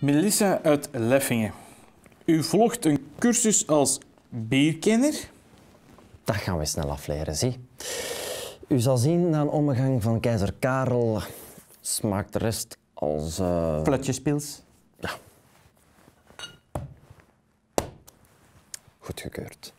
Melissa uit Leffingen. U volgt een cursus als bierkenner. Dat gaan we snel afleren, zie. U zal zien, na een omgang van keizer Karel smaakt de rest als... Uh... Eh, ja, Ja. Goedgekeurd.